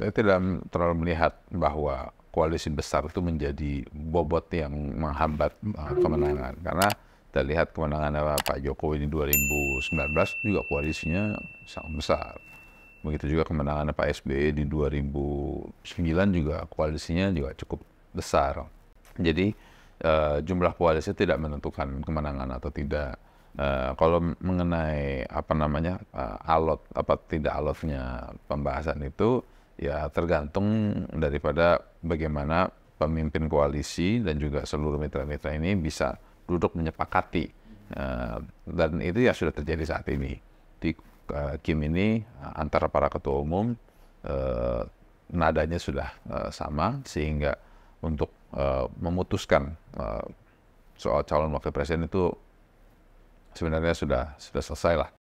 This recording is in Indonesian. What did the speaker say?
saya tidak terlalu melihat bahwa koalisi besar itu menjadi bobot yang menghambat uh, kemenangan karena terlihat kemenangan Pak Jokowi di 2019 juga koalisinya sangat besar. Begitu juga kemenangan Pak SBY e di 2009 juga koalisinya juga cukup besar. Jadi uh, jumlah koalisi tidak menentukan kemenangan atau tidak. Uh, kalau mengenai apa namanya uh, alot apa tidak alotnya pembahasan itu Ya tergantung daripada bagaimana pemimpin koalisi dan juga seluruh mitra-mitra ini bisa duduk menyepakati. Eh, dan itu ya sudah terjadi saat ini. Di eh, Kim ini eh, antara para ketua umum nadanya sudah sama sehingga untuk memutuskan soal calon wakil presiden itu sebenarnya sudah sudah selesai lah